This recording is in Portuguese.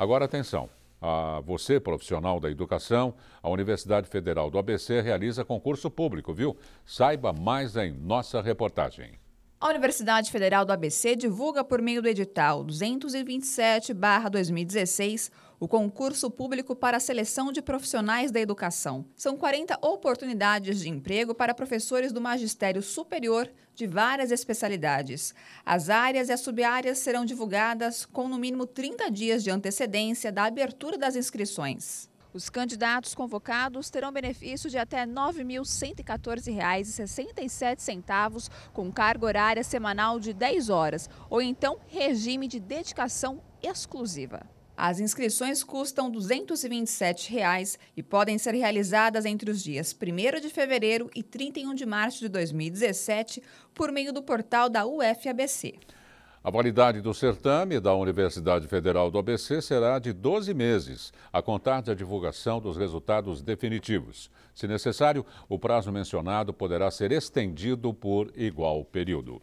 Agora, atenção. A você, profissional da educação, a Universidade Federal do ABC realiza concurso público, viu? Saiba mais em nossa reportagem. A Universidade Federal do ABC divulga por meio do edital 227-2016 o concurso público para a seleção de profissionais da educação. São 40 oportunidades de emprego para professores do magistério superior de várias especialidades. As áreas e as subáreas serão divulgadas com no mínimo 30 dias de antecedência da abertura das inscrições. Os candidatos convocados terão benefício de até R$ 9.114,67, com carga horária semanal de 10 horas, ou então regime de dedicação exclusiva. As inscrições custam R$ 227 reais e podem ser realizadas entre os dias 1 de fevereiro e 31 de março de 2017 por meio do portal da UFABC. A validade do certame da Universidade Federal do ABC será de 12 meses, a contar da divulgação dos resultados definitivos. Se necessário, o prazo mencionado poderá ser estendido por igual período.